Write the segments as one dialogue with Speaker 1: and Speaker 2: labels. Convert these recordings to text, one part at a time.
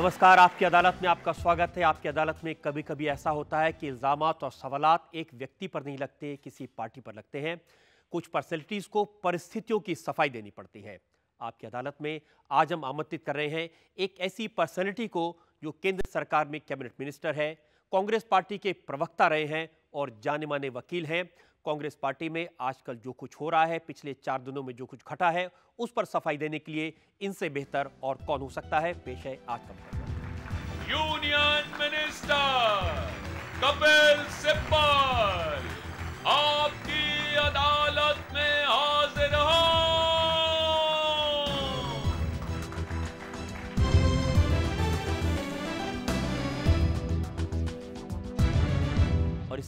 Speaker 1: नमस्कार आपकी अदालत में आपका स्वागत है आपकी अदालत में कभी कभी ऐसा होता है कि इल्ज़ाम और सवाल एक व्यक्ति पर नहीं लगते किसी पार्टी पर लगते हैं कुछ पर्सनलिटीज़ को परिस्थितियों की सफाई देनी पड़ती है आपकी अदालत में आज हम आमंत्रित कर रहे हैं एक ऐसी पर्सनलिटी को जो केंद्र सरकार में कैबिनेट मिनिस्टर है कांग्रेस पार्टी के प्रवक्ता रहे हैं और जाने माने वकील हैं कांग्रेस पार्टी में आजकल जो कुछ हो रहा है पिछले चार दिनों में जो कुछ घटा है उस पर सफाई देने के लिए इनसे बेहतर और कौन हो सकता है पेश है आज का
Speaker 2: यूनियन मिनिस्टर कपिल सिब्बल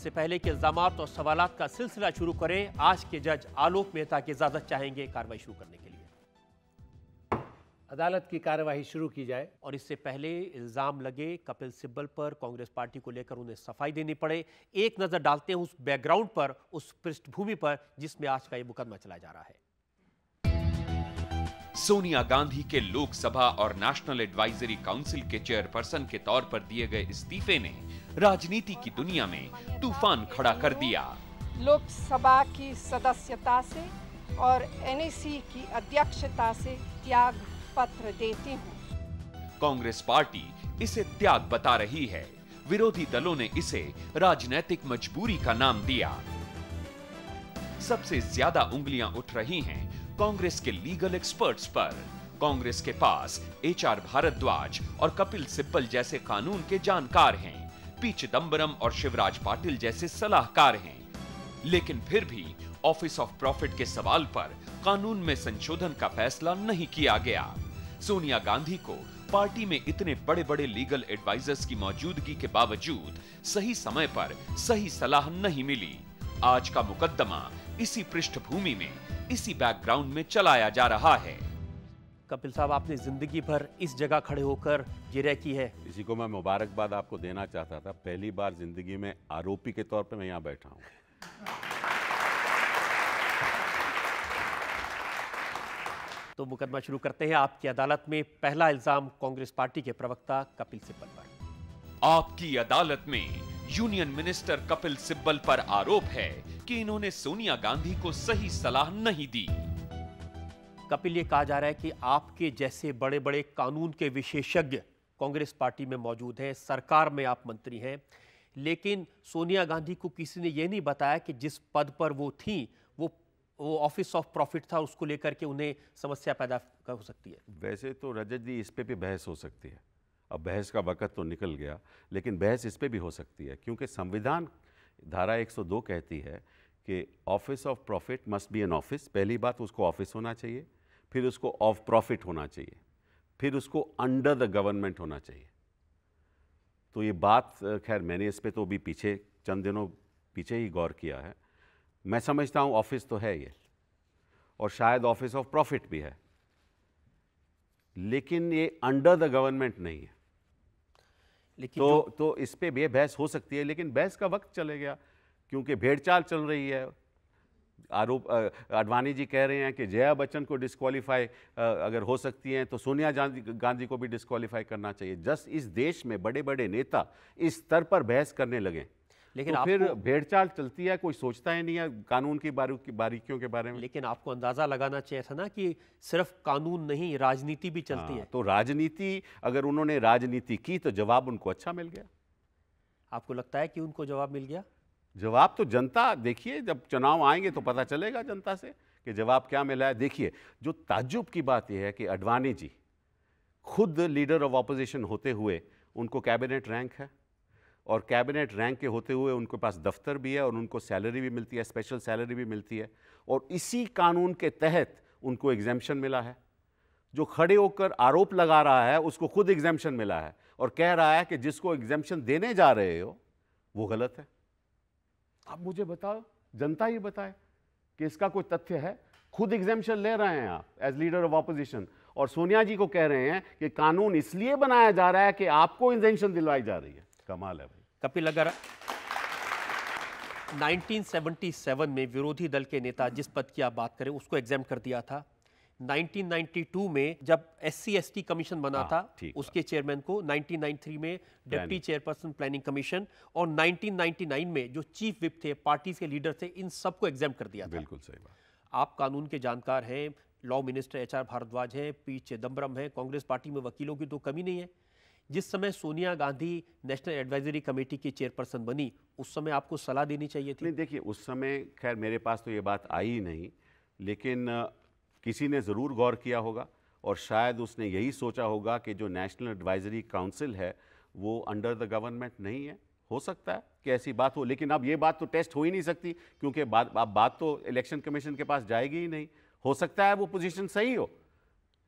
Speaker 1: इससे पहले कि इल्जाम और सवाल का सिलसिला शुरू करें आज के जज आलोक मेहता की इजाजत चाहेंगे कार्रवाई शुरू करने के लिए अदालत की कार्यवाही शुरू की जाए और इससे पहले इल्ज़ाम लगे कपिल सिब्बल पर कांग्रेस पार्टी को लेकर उन्हें सफाई देनी पड़े एक नज़र डालते हैं उस बैकग्राउंड पर उस पृष्ठभूमि पर जिसमें आज का ये मुकदमा चलाया जा रहा है
Speaker 2: सोनिया गांधी के लोकसभा और नेशनल एडवाइजरी काउंसिल के चेयरपर्सन के तौर पर दिए गए इस्तीफे ने राजनीति की दुनिया में तूफान खड़ा कर दिया
Speaker 1: लोकसभा की सदस्यता से और एनएसी e की अध्यक्षता से त्याग पत्र देती हूँ
Speaker 2: कांग्रेस पार्टी इसे त्याग बता रही है विरोधी दलों ने इसे राजनैतिक मजबूरी का नाम दिया सबसे ज्यादा उंगलियां उठ रही हैं कांग्रेस के लीगल एक्सपर्ट्स पर कांग्रेस के पास एचआर भारद्वाज और कपिल सिब्बल जैसे कानून के जानकार हैं पी चिदम्बरम और शिवराज पाटिल जैसे सलाहकार हैं लेकिन फिर भी ऑफिस ऑफ प्रॉफिट के सवाल पर कानून में संशोधन का फैसला नहीं किया गया सोनिया गांधी को पार्टी में इतने बड़े बड़े लीगल एडवाइजर्स की मौजूदगी के बावजूद सही समय पर सही सलाह नहीं मिली आज का मुकदमा इसी पृष्ठभूमि में इसी बैकग्राउंड में चलाया जा रहा है
Speaker 3: कपिल साहब आपने ज़िंदगी भर इस जगह खड़े होकर जिरह की है इसी को मैं मुबारकबाद आपको देना चाहता था पहली बार ज़िंदगी में आरोपी के तौर पर मैं यहाँ बैठा हूँ
Speaker 1: तो मुकदमा शुरू करते हैं आपकी अदालत में पहला इल्जाम कांग्रेस पार्टी के प्रवक्ता कपिल
Speaker 2: सिब्बल पर आपकी अदालत में यूनियन मिनिस्टर कपिल सिब्बल पर आरोप है कि इन्होंने सोनिया गांधी को सही सलाह नहीं दी
Speaker 1: कपिल ये कहा जा रहा है कि आपके जैसे बड़े बड़े कानून के विशेषज्ञ कांग्रेस पार्टी में मौजूद हैं सरकार में आप मंत्री हैं लेकिन सोनिया गांधी को किसी ने यह नहीं बताया कि जिस पद पर वो थी वो वो ऑफिस ऑफ प्रॉफिट था उसको लेकर के उन्हें समस्या पैदा हो सकती है
Speaker 3: वैसे तो रजत जी इस पर भी बहस हो सकती है अब बहस का वक़्त तो निकल गया लेकिन बहस इस पर भी हो सकती है क्योंकि संविधान धारा 102 कहती है कि office of profit must be an office पहली बात उसको ऑफिस होना चाहिए फिर उसको ऑफ प्रॉफिट होना चाहिए फिर उसको अंडर द गवर्नमेंट होना चाहिए तो ये बात खैर मैंने इस पर तो अभी पीछे चंद दिनों पीछे ही गौर किया है मैं समझता हूँ ऑफिस तो है ये और शायद ऑफिस ऑफ प्रॉफिट भी है लेकिन ये अंडर द गवर्नमेंट नहीं है लेकिन तो, तो इस पर भी बहस हो सकती है लेकिन बहस का वक्त चले गया क्योंकि भेड़चाल चल रही है आरोप अडवाणी जी कह रहे हैं कि जया बच्चन को डिस्कवालीफाई अगर हो सकती हैं तो सोनिया गांधी को भी डिस्कवालीफाई करना चाहिए जस्ट इस देश में बड़े बड़े नेता इस स्तर पर बहस करने लगे लेकिन तो फिर भेड़चाल चलती है कोई सोचता ही नहीं है कानून की बारीकियों के बारे में लेकिन आपको अंदाज़ा लगाना चाहिए था ना कि
Speaker 1: सिर्फ कानून नहीं राजनीति भी चलती हाँ, है
Speaker 3: तो राजनीति अगर उन्होंने राजनीति की तो जवाब उनको अच्छा मिल गया
Speaker 1: आपको लगता है कि उनको जवाब मिल गया
Speaker 3: जवाब तो जनता देखिए जब चुनाव आएंगे तो पता चलेगा जनता से कि जवाब क्या मिला है देखिए जो ताजुब की बात यह है कि अडवाणी जी खुद लीडर ऑफ ऑपोजिशन होते हुए उनको कैबिनेट रैंक है और कैबिनेट रैंक के होते हुए उनके पास दफ्तर भी है और उनको सैलरी भी मिलती है स्पेशल सैलरी भी मिलती है और इसी कानून के तहत उनको एग्जामेशन मिला है जो खड़े होकर आरोप लगा रहा है उसको खुद एग्जामेशन मिला है और कह रहा है कि जिसको एग्जामेशन देने जा रहे हो वो गलत है आप मुझे बताओ जनता ही बताए कि इसका कोई तथ्य है खुद एग्जामेशन ले रहे हैं आप एज लीडर ऑफ ऑपोजिशन और सोनिया जी को कह रहे हैं कि कानून इसलिए बनाया जा रहा है कि आपको इंजेंशन दिलवाई जा रही है कमाल है भाई कपिल अगर
Speaker 1: 1977 में विरोधी दल के नेता जिस पद की आप बात करें उसको एग्जाम कर दिया था 1992 में जब एस सी कमीशन बना हाँ, था उसके चेयरमैन को 1993 में डिप्टी चेयरपर्सन प्लानिंग कमीशन और 1999 में जो चीफ विप थे पार्टीज के लीडर थे इन सबको एग्जाम कर दिया बिल्कुल सही बात आप कानून के जानकार हैं law minister H R Bhardwaj हैं पी चिदम्बरम हैं कांग्रेस पार्टी में वकीलों की तो कमी नहीं है जिस समय
Speaker 3: Sonia Gandhi national advisory committee की चेयरपर्सन बनी उस समय आपको सलाह देनी चाहिए थी नहीं देखिए उस समय खैर मेरे पास तो ये बात आई ही नहीं लेकिन किसी ने ज़रूर गौर किया होगा और शायद उसने यही सोचा होगा कि जो नेशनल एडवाइजरी काउंसिल है वो अंडर द गवर्नमेंट नहीं है हो सकता है कि ऐसी बात हो लेकिन अब ये बात तो टेस्ट हो ही नहीं सकती क्योंकि बात अब बात तो इलेक्शन कमीशन के पास जाएगी ही नहीं हो सकता है वो पोजीशन सही हो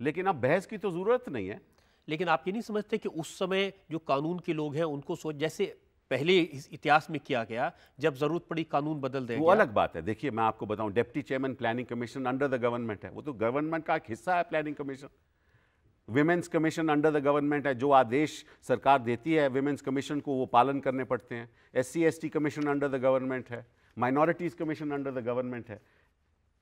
Speaker 3: लेकिन अब बहस की तो ज़रूरत नहीं है लेकिन आप ये नहीं समझते कि उस समय जो कानून के लोग हैं उनको सोच जैसे पहले इतिहास में किया गया जब जरूरत पड़ी कानून बदल दे वो अलग बात है देखिए मैं आपको बताऊं deputy chairman planning commission under the government है वो तो गवर्नमेंट का एक हिस्सा है planning commission women's commission under the government है जो आदेश सरकार देती है विमेंस कमीशन को वो पालन करने पड़ते हैं S C commission under the government है minorities commission under the government है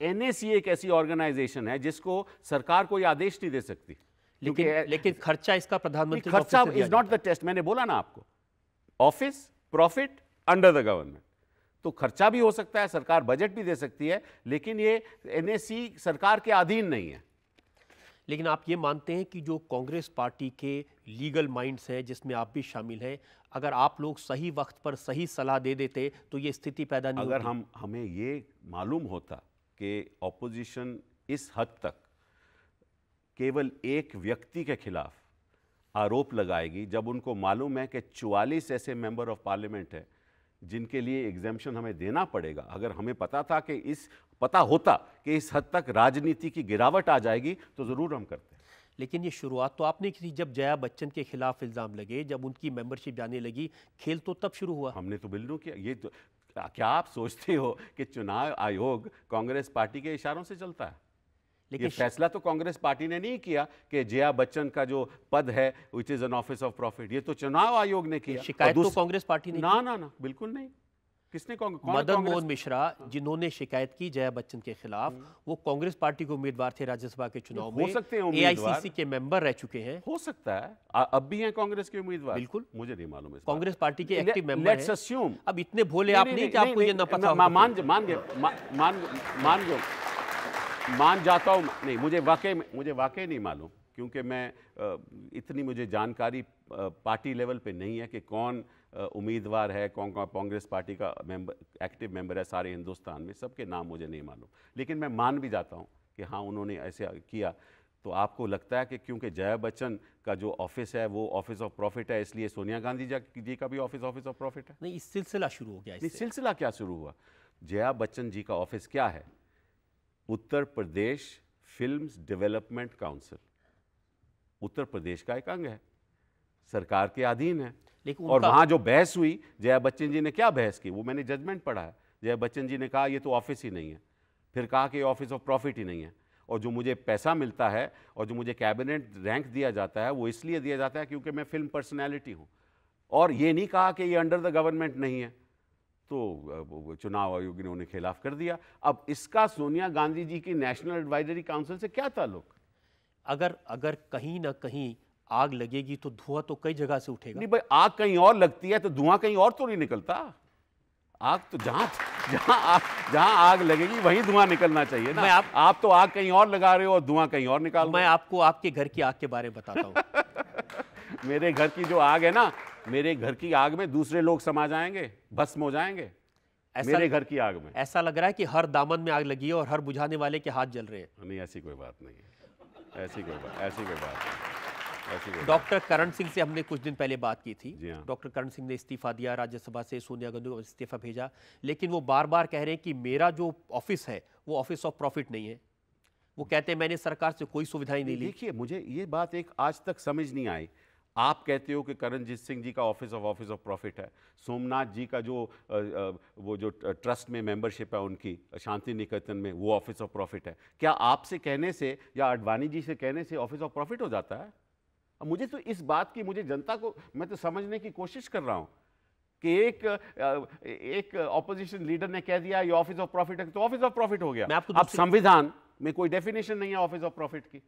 Speaker 3: एन एक ऐसी ऑर्गेनाइजेशन है जिसको सरकार कोई आदेश नहीं दे सकती लेकिन लेकिन खर्चा इसका प्रधानमंत्री खर्चा इज नॉट द टेस्ट मैंने बोला ना आपको office profit under the government तो खर्चा भी हो सकता है सरकार बजट भी दे सकती है लेकिन ये एन सरकार के अधीन नहीं है लेकिन आप ये मानते हैं कि जो कांग्रेस पार्टी के लीगल माइंड्स हैं जिसमें
Speaker 1: आप भी शामिल हैं अगर आप लोग सही वक्त पर सही सलाह दे देते तो ये स्थिति पैदा नहीं अगर हम
Speaker 3: हमें ये मालूम होता कि ऑपोजिशन इस हद तक केवल एक व्यक्ति के खिलाफ आरोप लगाएगी जब उनको मालूम है कि चवालीस ऐसे मेंबर ऑफ पार्लियामेंट हैं जिनके लिए एग्जामेशन हमें देना पड़ेगा अगर हमें पता था कि इस पता होता कि इस हद तक राजनीति की गिरावट आ जाएगी तो ज़रूर हम करते लेकिन ये शुरुआत तो आपने की जब जया बच्चन के खिलाफ इल्ज़ाम लगे जब उनकी मेंबरशिप जाने लगी खेल तो तब शुरू हुआ हमने तो बिल्कुल किया ये तो, क्या आप सोचते हो कि चुनाव आयोग कांग्रेस पार्टी के इशारों से चलता है लेकिन फैसला तो कांग्रेस पार्टी ने नहीं किया कि जया बच्चन का जो पद है which is an office of profit ये तो चुनाव आयोग ने किया शिकायत तो कांग्रेस पार्टी ने ना ना ना बिल्कुल नहीं किसने मदन मोहन
Speaker 1: मिश्रा जिन्होंने शिकायत की जया बच्चन के खिलाफ वो कांग्रेस पार्टी के उम्मीदवार थे राज्यसभा
Speaker 3: के चुनाव में हो सकते हैं एआईसीसी के मेंबर रह चुके हैं हो सकता है अब भी हैं कांग्रेस के उम्मीदवार बिल्कुल मुझे नहीं मालूम कांग्रेस पार्टी के एक्टिव मेंबर लेट्स अस्यूम अब इतने भोले आप नहीं कि आपको ये ना पता मान मान गए मान मान गए मान जाता हूँ नहीं मुझे वाकई मुझे वाकई नहीं मालूम क्योंकि मैं इतनी मुझे जानकारी पार्टी लेवल पे नहीं है कि कौन उम्मीदवार है कौन कौन कांग्रेस पार्टी का मेंबर एक्टिव मेंबर है सारे हिंदुस्तान में सबके नाम मुझे नहीं मालूम लेकिन मैं मान भी जाता हूँ कि हाँ उन्होंने ऐसे किया तो आपको लगता है कि क्योंकि जया बच्चन का जो ऑफिस है वो ऑफिस ऑफ प्रॉफिट है इसलिए सोनिया गांधी जी का भी ऑफिस ऑफिस ऑफ प्रॉफिट है
Speaker 1: नहीं सिलसिला शुरू हो गया
Speaker 3: सिलसिला क्या शुरू हुआ जया बच्चन जी का ऑफिस क्या है Uttar Pradesh film development council Uttar Pradesh का एक अंग है सरकार के अधीन है लेकिन और वहाँ जो बहस हुई जया बच्चन जी ने क्या बहस की वो मैंने जजमेंट पढ़ा है जया बच्चन जी ने कहा ये तो ऑफिस ही नहीं है फिर कहा कि ऑफिस ऑफ प्रॉफिट ही नहीं है और जो मुझे पैसा मिलता है और जो मुझे कैबिनेट रैंक दिया जाता है वो इसलिए दिया जाता है क्योंकि मैं फिल्म पर्सनैलिटी हूँ और ये नहीं कहा कि ये अंडर द गवर्नमेंट नहीं है तो चुनाव आयोग ने उन्हें खिलाफ कर दिया अब इसका सोनिया गांधी जी की नेशनल एडवाइजरी काउंसिल से क्या ताल्लुक अगर अगर कहीं ना कहीं आग लगेगी तो धुआं तो कई जगह से उठेगा नहीं भाई आग कहीं और लगती है तो धुआं कहीं और तो नहीं निकलता आग तो जहां जहां आग आग लगेगी वहीं धुआं निकलना चाहिए ना मैं आप आप तो आग कहीं और लगा रहे हो और धुआं कहीं और निकाल मैं आपको आपके घर की आग के बारे में बताता हूँ मेरे घर की जो आग है ना मेरे घर की आग में दूसरे लोग समा जाएंगे भस्म हो जाएंगे मेरे घर की आग में
Speaker 1: ऐसा लग रहा है कि हर दामन में आग लगी है और हर बुझाने वाले के हाथ जल रहे
Speaker 3: हैं नहीं ऐसी कोई बात नहीं है ऐसी कोई बात ऐसी कोई बात नहीं डॉक्टर
Speaker 1: करण सिंह से हमने कुछ दिन पहले बात की थी हाँ। डॉक्टर करण सिंह ने इस्तीफा दिया राज्यसभा से सोनिया गांधी को इस्तीफा भेजा लेकिन वो बार बार कह रहे हैं कि मेरा जो ऑफिस है वो ऑफिस ऑफ प्रॉफिट नहीं है वो कहते हैं मैंने सरकार
Speaker 3: से कोई सुविधाएं नहीं ली देखिए मुझे ये बात एक आज तक समझ नहीं आई आप कहते हो कि करणजीत सिंह जी का office of office of profit है सोमनाथ जी का जो आ, आ, वो जो ट्रस्ट में मेंबरशिप है उनकी शांति निकेतन में वो ऑफिस ऑफ प्रॉफिट है क्या आपसे कहने से या अडवाणी जी से कहने से ऑफिस ऑफ प्रॉफिट हो जाता है अब मुझे तो इस बात की मुझे जनता को मैं तो समझने की कोशिश कर रहा हूँ कि एक एक ऑपोजिशन लीडर ने कह दिया ये ऑफिस ऑफ प्रॉफिट है तो ऑफिस ऑफ प्रॉफिट हो गया आप संविधान में कोई डेफिनेशन नहीं है ऑफिस ऑफ प्रॉफिट की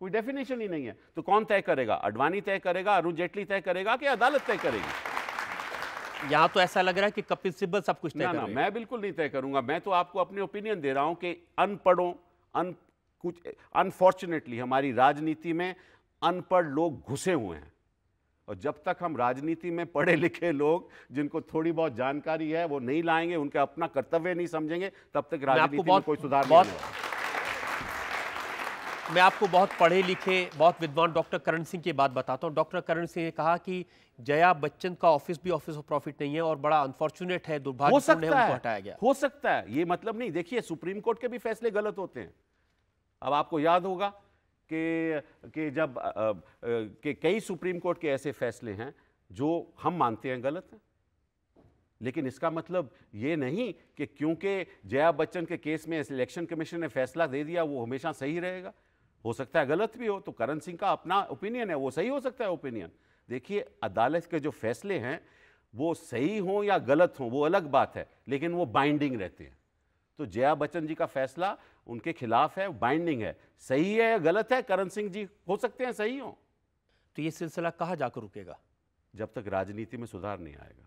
Speaker 3: कोई डेफिनेशन ही नहीं है तो कौन तय करेगा अडवाणी तय करेगा अरुण जेटली तय करेगा कि अदालत तय करेगी यहाँ तो ऐसा लग रहा है कि कपिल सिब्बल सब कुछ तय ना, मैं बिल्कुल नहीं तय करूंगा मैं तो आपको अपने ओपिनियन दे रहा हूँ कि अनपढ़ों अन कुछ अनफॉर्चुनेटली हमारी राजनीति में अनपढ़ लोग घुसे हुए हैं और जब तक हम राजनीति में पढ़े लिखे लोग जिनको थोड़ी बहुत जानकारी है वो नहीं लाएंगे उनका अपना कर्तव्य नहीं समझेंगे तब तक राजनीति में कोई सुधार बहुत, नहीं
Speaker 1: मैं आपको बहुत पढ़े लिखे बहुत विद्वान डॉक्टर करण सिंह की बात बताता हूँ डॉक्टर करण सिंह ने कहा कि
Speaker 3: जया बच्चन का ऑफिस भी ऑफिस ऑफ प्रॉफिट नहीं है और बड़ा अनफॉर्चुनेट है दुर्भाग्य है हटाया गया हो सकता है ये मतलब नहीं देखिए सुप्रीम कोर्ट के भी फैसले गलत होते हैं अब आपको याद होगा कि कि जब कि कई सुप्रीम कोर्ट के ऐसे फैसले हैं जो हम मानते हैं गलत हैं लेकिन इसका मतलब ये नहीं कि क्योंकि जया बच्चन के केस में इलेक्शन कमीशन ने फैसला दे दिया वो हमेशा सही रहेगा हो सकता है गलत भी हो तो करण सिंह का अपना ओपिनियन है वो सही हो सकता है ओपिनियन देखिए अदालत के जो फैसले हैं वो सही हों या गलत हों वो अलग बात है लेकिन वो बाइंडिंग रहते हैं तो जया बच्चन जी का फैसला उनके खिलाफ है बाइंडिंग है सही है या गलत है करण सिंह जी हो सकते हैं सही हों तो ये सिलसिला कहाँ जाकर रुकेगा जब तक राजनीति में सुधार नहीं आएगा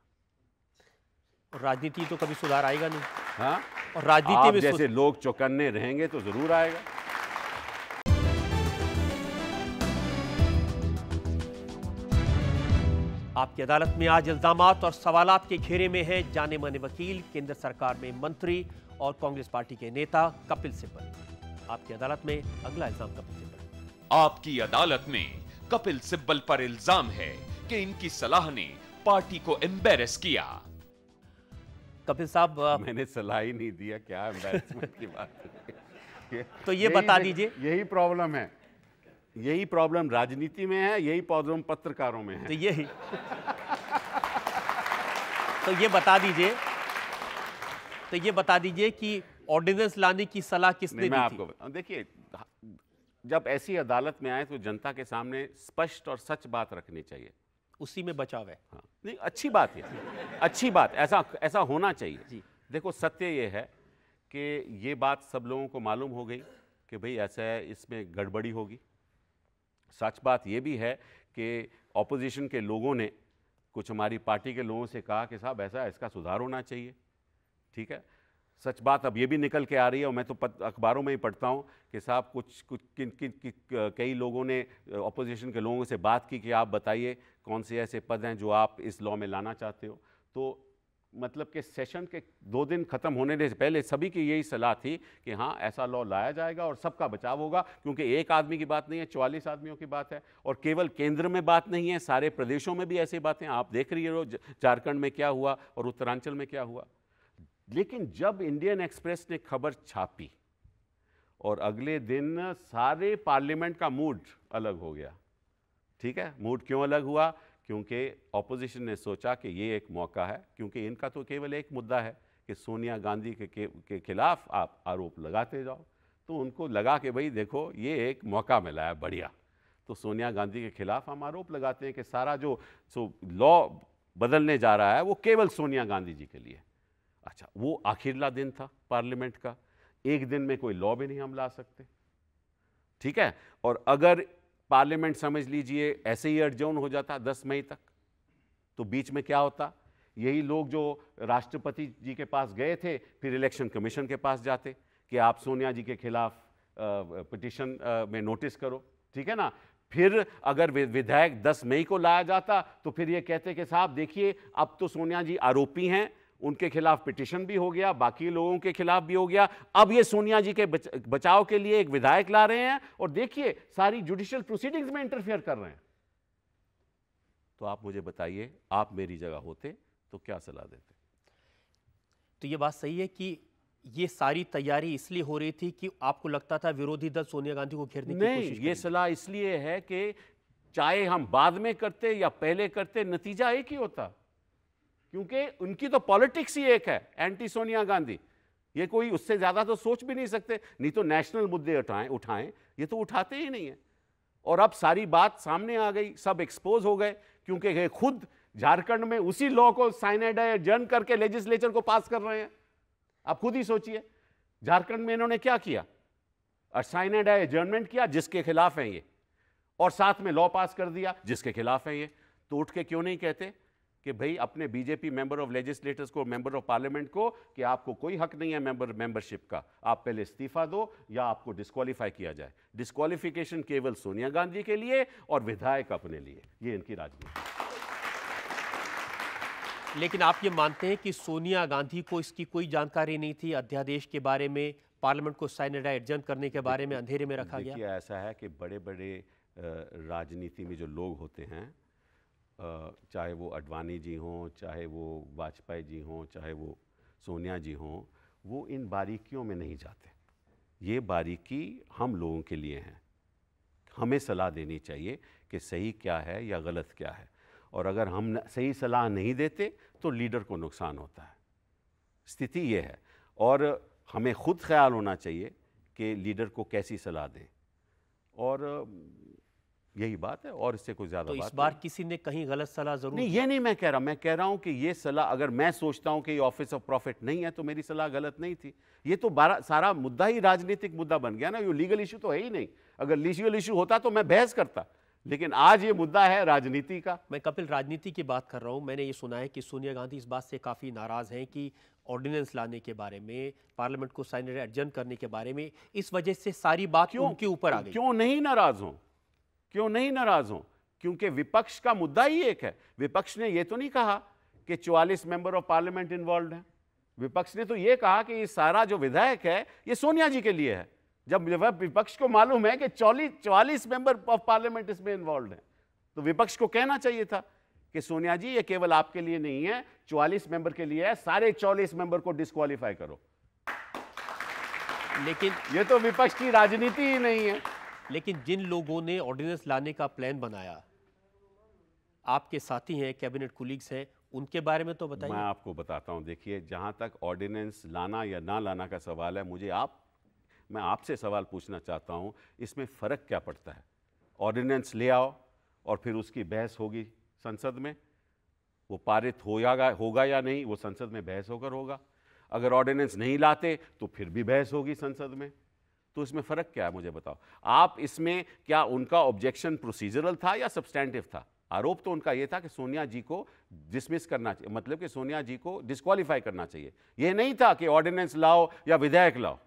Speaker 3: और राजनीति तो कभी सुधार आएगा नहीं हाँ और राजनीति में जैसे लोग चौकन्ने रहेंगे तो जरूर आएगा
Speaker 1: आपकी अदालत में आज इल्जाम और सवाल के घेरे में हैं जाने माने वकील केंद्र सरकार में मंत्री और कांग्रेस पार्टी के नेता कपिल सिब्बल आपकी अदालत में अगला इल्जाम
Speaker 2: कपिल सिब्बल आपकी अदालत में कपिल सिब्बल पर इल्जाम है कि इनकी सलाह ने पार्टी को एम्बेरस किया कपिल साहब मैंने सलाह ही नहीं दिया क्या की बात तो ये बता
Speaker 3: दीजिए यही प्रॉब्लम है यही प्रॉब्लम राजनीति में है यही प्रॉब्लम पत्रकारों में है तो यही तो ये बता दीजिए
Speaker 1: तो ये बता दीजिए कि ऑर्डिनेंस लाने की सलाह किसने मैं आपको
Speaker 3: देखिए जब ऐसी अदालत में आए तो जनता के सामने स्पष्ट और सच बात रखनी चाहिए उसी में बचाव है हाँ नहीं अच्छी बात है अच्छी बात ऐसा ऐसा होना चाहिए जी देखो सत्य ये है कि ये बात सब लोगों को मालूम हो गई कि भाई ऐसा है इसमें गड़बड़ी होगी सच बात ये भी है कि ऑपोजिशन के लोगों ने कुछ हमारी पार्टी के लोगों से कहा कि साहब ऐसा इसका सुधार होना चाहिए ठीक है सच बात अब ये भी निकल के आ रही है और मैं तो अखबारों में ही पढ़ता हूँ कि साहब कुछ कुछ किन किन कि, कई लोगों ने अपोजिशन के लोगों से बात की कि आप बताइए कौन से ऐसे पद हैं जो आप इस लॉ में लाना चाहते हो तो मतलब के सेशन के दो दिन ख़त्म होने से पहले सभी की यही सलाह थी कि हाँ ऐसा लॉ लाया जाएगा और सबका बचाव होगा क्योंकि एक आदमी की बात नहीं है चवालीस आदमियों की बात है और केवल केंद्र में बात नहीं है सारे प्रदेशों में भी ऐसी बातें आप देख रही हो झारखंड में क्या हुआ और उत्तरांचल में क्या हुआ लेकिन जब इंडियन एक्सप्रेस ने खबर छापी और अगले दिन सारे पार्लियामेंट का मूड अलग हो गया ठीक है मूड क्यों अलग हुआ क्योंकि अपोजिशन ने सोचा कि ये एक मौका है क्योंकि इनका तो केवल एक मुद्दा है कि सोनिया गांधी के, के, के खिलाफ आप आरोप लगाते जाओ तो उनको लगा कि भाई देखो ये एक मौका मिला है बढ़िया तो सोनिया गांधी के खिलाफ हम आरोप लगाते हैं कि सारा जो सो लॉ बदलने जा रहा है वो केवल सोनिया गांधी जी के लिए अच्छा वो आखिरला दिन था पार्लियामेंट का एक दिन में कोई लॉ भी नहीं हम ला सकते ठीक है और अगर पार्लियामेंट समझ लीजिए ऐसे ही एडजर्न हो जाता दस मई तक तो बीच में क्या होता यही लोग जो राष्ट्रपति जी के पास गए थे फिर इलेक्शन कमीशन के पास जाते कि आप सोनिया जी के खिलाफ पिटिशन में नोटिस करो ठीक है ना फिर अगर विधायक 10 मई को लाया जाता तो फिर ये कहते कि साहब देखिए अब तो सोनिया जी आरोपी हैं उनके खिलाफ पिटिशन भी हो गया बाकी लोगों के खिलाफ भी हो गया अब ये सोनिया जी के बच, बचाव के लिए एक विधायक ला रहे हैं और देखिए सारी जुडिशियल प्रोसीडिंग्स में इंटरफेयर कर रहे हैं तो आप मुझे बताइए आप मेरी जगह होते तो क्या सलाह देते तो ये बात सही
Speaker 1: है कि ये सारी तैयारी इसलिए हो रही थी कि आपको लगता था विरोधी दल सोनिया गांधी को घेरने की नहीं
Speaker 3: ये सलाह इसलिए है कि चाहे हम बाद में करते या पहले करते नतीजा एक ही होता क्योंकि उनकी तो पॉलिटिक्स ही एक है एंटी सोनिया गांधी ये कोई उससे ज़्यादा तो सोच भी नहीं सकते नहीं तो नेशनल मुद्दे उठाएं उठाएं ये तो उठाते ही नहीं है और अब सारी बात सामने आ गई सब एक्सपोज हो गए क्योंकि ये खुद झारखंड में उसी लॉ को साइनेड एडजर्न करके लेजिस्लेचर को पास कर रहे हैं आप खुद ही सोचिए झारखंड में इन्होंने क्या किया साइनेड एजर्नमेंट किया जिसके खिलाफ है ये और साथ में लॉ पास कर दिया जिसके खिलाफ है ये तो उठ के क्यों नहीं कहते कि भाई अपने बीजेपी मेंबर ऑफ लेजिस्लेटर्स को मेंबर ऑफ पार्लियामेंट को कि आपको कोई हक नहीं है मेंबर मेंबरशिप का आप पहले इस्तीफा दो या आपको डिस्कालीफाई किया जाए डिस्कालीफिकेशन केवल सोनिया गांधी के लिए और विधायक अपने लिए ये इनकी राजनीति लेकिन आप ये मानते हैं कि सोनिया गांधी को इसकी कोई जानकारी
Speaker 1: नहीं थी अध्यादेश के बारे में पार्लियामेंट को सैनिटा एडजन करने के बारे में अंधेरे में रखा गया
Speaker 3: ऐसा है कि बड़े बड़े राजनीति में जो लोग होते हैं चाहे वो अडवाणी जी हों चाहे वो वाजपेयी जी हों चाहे वो सोनिया जी हों वो इन बारीकियों में नहीं जाते ये बारीकी हम लोगों के लिए हैं हमें सलाह देनी चाहिए कि सही क्या है या गलत क्या है और अगर हम सही सलाह नहीं देते तो लीडर को नुकसान होता है स्थिति ये है और हमें खुद ख्याल होना चाहिए कि लीडर को कैसी सलाह दें और यही बात है और इससे कोई ज़्यादा तो इस बार
Speaker 1: किसी ने कहीं गलत सलाह जरूर
Speaker 3: नहीं ये नहीं मैं कह रहा मैं कह रहा हूँ कि ये सलाह अगर मैं सोचता हूं कि ये ऑफिस ऑफ प्रॉफिट नहीं है तो मेरी सलाह गलत नहीं थी ये तो सारा मुद्दा ही राजनीतिक मुद्दा बन गया ना ये लीगल इशू तो है ही नहीं अगर लीगल इशू होता तो मैं बहस करता लेकिन आज ये मुद्दा है राजनीति का मैं कपिल राजनीति
Speaker 1: की बात कर रहा हूँ मैंने ये सुना है कि सोनिया गांधी इस बात से काफ़ी नाराज़ हैं कि ऑर्डिनेंस लाने के
Speaker 3: बारे में पार्लियामेंट को साइन एडजन करने के बारे में इस वजह से सारी बात क्यों के ऊपर आ गई क्यों नहीं नाराज़ हूँ क्यों नहीं नाराज हों क्योंकि विपक्ष का मुद्दा ही एक है विपक्ष ने यह तो नहीं कहा कि 44 मेंबर ऑफ पार्लियामेंट इन्वॉल्व हैं विपक्ष ने तो यह कहा कि ये सारा जो विधायक है ये सोनिया जी के लिए है जब विपक्ष को मालूम है कि चौलीस चौवालीस मेंबर ऑफ पार्लियामेंट इसमें इन्वॉल्व हैं तो विपक्ष को कहना चाहिए था कि सोनिया जी ये केवल आपके लिए नहीं है चौवालीस मेंबर के लिए है सारे चौलीस मेंबर को डिस्कालीफाई करो लेकिन ये तो विपक्ष की राजनीति ही नहीं है
Speaker 1: लेकिन जिन लोगों ने ऑर्डिनेंस लाने का प्लान बनाया आपके साथी हैं
Speaker 3: कैबिनेट कुलीग्स हैं उनके बारे में तो बताइए मैं आपको बताता हूं देखिए जहां तक ऑर्डिनेंस लाना या ना लाना का सवाल है मुझे आप मैं आपसे सवाल पूछना चाहता हूं इसमें फ़र्क क्या पड़ता है ऑर्डिनेंस ले आओ और फिर उसकी बहस होगी संसद में वो पारित होगा होगा या नहीं वो संसद में बहस होकर होगा अगर ऑर्डिनेंस नहीं लाते तो फिर भी बहस होगी संसद में तो इसमें फ़र्क क्या है मुझे बताओ आप इसमें क्या उनका ऑब्जेक्शन प्रोसीजरल था या सब्सटैंडिव था आरोप तो उनका ये था कि सोनिया जी को डिसमिस करना चाहिए मतलब कि सोनिया जी को डिस्कालीफाई करना चाहिए यह नहीं था कि ऑर्डिनेंस लाओ या विधेयक लाओ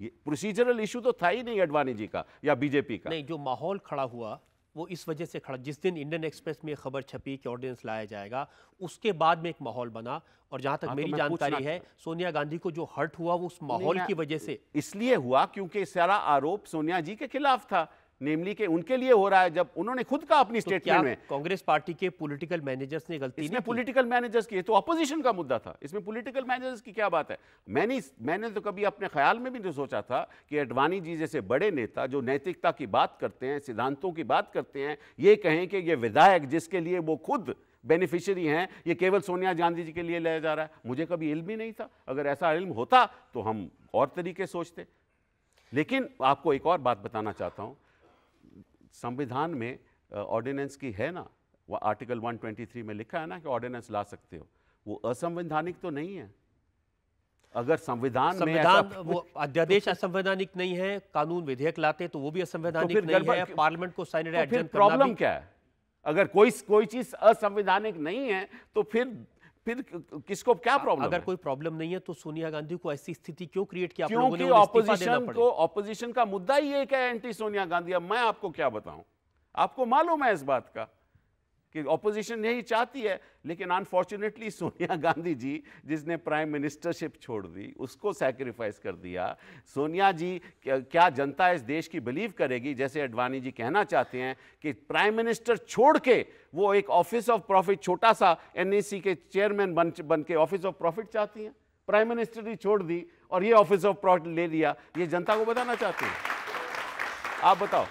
Speaker 3: ये प्रोसीजरल इशू तो था ही नहीं अडवाणी जी का या बीजेपी का नहीं जो माहौल खड़ा हुआ वो इस वजह से खड़ा जिस दिन इंडियन एक्सप्रेस में खबर छपी
Speaker 1: कि ऑर्डिनेंस लाया जाएगा उसके बाद में एक माहौल बना और जहां तक हाँ, तो मेरी तो जानकारी है सोनिया
Speaker 3: गांधी को जो हर्ट हुआ वो उस माहौल की वजह से इसलिए हुआ क्योंकि सारा आरोप सोनिया जी के खिलाफ था नेमली के उनके लिए हो रहा है जब उन्होंने खुद का अपनी तो स्टेटमेंट में कांग्रेस पार्टी के पॉलिटिकल मैनेजर्स ने गलती इसमें पॉलिटिकल मैनेजर्स की तो अपोजिशन का मुद्दा था इसमें पॉलिटिकल मैनेजर्स की क्या बात है मैंने मैंने तो कभी अपने ख्याल में भी नहीं सोचा था कि अडवाणी जी जैसे बड़े नेता जो नैतिकता की बात करते हैं सिद्धांतों की बात करते हैं ये कहें कि ये विधायक जिसके लिए वो खुद बेनिफिशियरी हैं ये केवल सोनिया गांधी जी के लिए लाया जा रहा है मुझे कभी इल्म ही नहीं था अगर ऐसा इल्म होता तो हम और तरीके सोचते लेकिन आपको एक और बात बताना चाहता हूँ संविधान में ऑर्डिनेंस की है ना वो आर्टिकल 123 में लिखा है ना कि ऑर्डिनेंस ला सकते हो वो असंवैधानिक तो नहीं है अगर संविधान में ऐसा वो तो अध्यादेश तो असंवैधानिक नहीं है कानून विधेयक लाते तो वो भी असंवैधानिक तो नहीं है पार्लियामेंट को साइन तो प्रॉब्लम क्या है अगर कोई कोई चीज असंवैधानिक नहीं है तो फिर फिर किसको क्या प्रॉब्लम अगर कोई प्रॉब्लम नहीं है तो सोनिया गांधी को ऐसी स्थिति क्यों क्रिएट किया क्योंकि ऑपोजिशन को ऑपोजिशन का मुद्दा ही एक है एंटी सोनिया गांधी अब मैं आपको क्या बताऊं आपको मालूम है इस बात का कि ऑपोजिशन यही चाहती है लेकिन अनफॉर्चुनेटली सोनिया गांधी जी जिसने प्राइम मिनिस्टरशिप छोड़ दी उसको सैक्रिफाइस कर दिया सोनिया जी क्या जनता इस देश की बिलीव करेगी जैसे अडवाणी जी कहना चाहते हैं कि प्राइम मिनिस्टर छोड़ के वो एक ऑफिस ऑफ प्रॉफिट छोटा सा एन e के चेयरमैन बन बन के ऑफिस ऑफ प्रॉफिट चाहती हैं प्राइम मिनिस्टर ही छोड़ दी और ये ऑफिस ऑफ प्रॉफिट ले लिया ये जनता को बताना चाहती है आप बताओ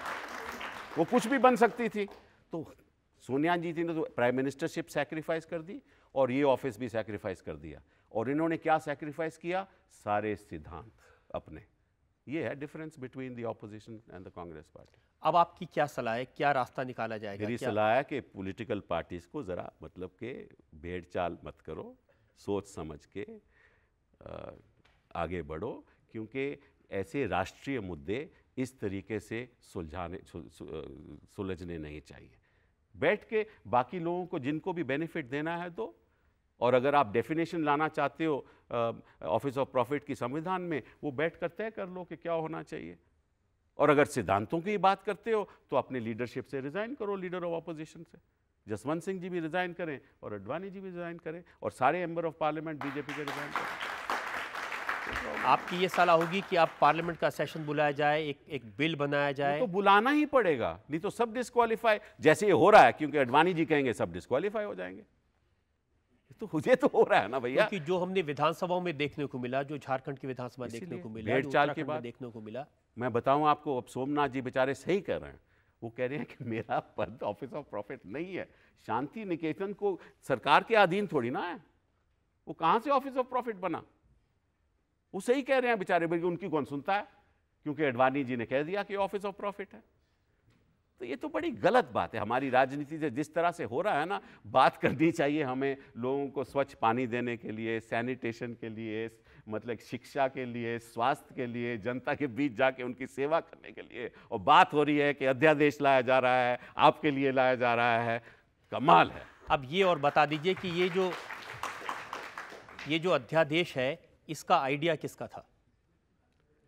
Speaker 3: वो कुछ भी बन सकती थी तो सोनिया जी थी ने तो प्राइम मिनिस्टरशिप सेक्रीफाइस कर दी और ये ऑफिस भी सेक्रीफाइस कर दिया और इन्होंने क्या सेक्रीफाइस किया सारे सिद्धांत अपने ये है difference between the opposition and the Congress party
Speaker 1: अब आपकी क्या सलाह है क्या रास्ता निकाला जाएगा मेरी सलाह
Speaker 3: है कि पोलिटिकल पार्टीज़ को ज़रा मतलब के भेड़ चाल मत करो सोच समझ के आगे बढ़ो क्योंकि ऐसे राष्ट्रीय मुद्दे इस तरीके से सुलझाने सुलझने नहीं चाहिए बैठ के बाकी लोगों को जिनको भी बेनिफिट देना है दो तो, और अगर आप डेफिनेशन लाना चाहते हो ऑफिस ऑफ प्रॉफिट की संविधान में वो बैठ कर तय कर लो कि क्या होना चाहिए और अगर सिद्धांतों की बात करते हो तो अपने लीडरशिप से रिज़ाइन करो लीडर ऑफ अपोजिशन से जसवंत सिंह जी भी रिज़ाइन करें और अडवाणी जी भी रिज़ाइन करें और सारे मेंबर ऑफ पार्लियामेंट बीजेपी के रिज़ाइन करें
Speaker 1: आपकी ये सलाह होगी कि आप पार्लियामेंट का सेशन बुलाया जाए एक एक बिल बनाया जाए तो
Speaker 3: बुलाना ही पड़ेगा नहीं तो सब डिस्कालीफाई जैसे ये हो रहा है क्योंकि अडवाणी जी कहेंगे सब डिस्कालीफाई हो जाएंगे तो मुझे तो हो रहा है ना भैया क्योंकि जो हमने विधानसभाओं में देखने को मिला
Speaker 1: जो झारखंड की विधानसभा देखने को मिला चाल के बाद देखने को
Speaker 3: मिला मैं बताऊं आपको अब सोमनाथ जी बेचारे सही कर रहे हैं वो कह रहे हैं कि मेरा पद ऑफिस ऑफ प्रॉफिट नहीं है शांति निकेतन को सरकार के अधीन थोड़ी ना है वो कहाँ से ऑफिस ऑफ प्रॉफिट बना वो सही कह रहे हैं बेचारे भाई उनकी कौन सुनता है क्योंकि अडवाणी जी ने कह दिया कि ऑफिस ऑफ प्रॉफिट है तो ये तो बड़ी गलत बात है हमारी राजनीति से जिस तरह से हो रहा है ना बात करनी चाहिए हमें लोगों को स्वच्छ पानी देने के लिए सैनिटेशन के लिए मतलब शिक्षा के लिए स्वास्थ्य के लिए जनता के बीच जाके उनकी सेवा करने के लिए और बात हो रही है कि अध्यादेश लाया जा रहा है आपके लिए लाया जा रहा है कमाल है
Speaker 1: अब ये और बता दीजिए कि ये जो ये जो अध्यादेश है इसका आइडिया किसका था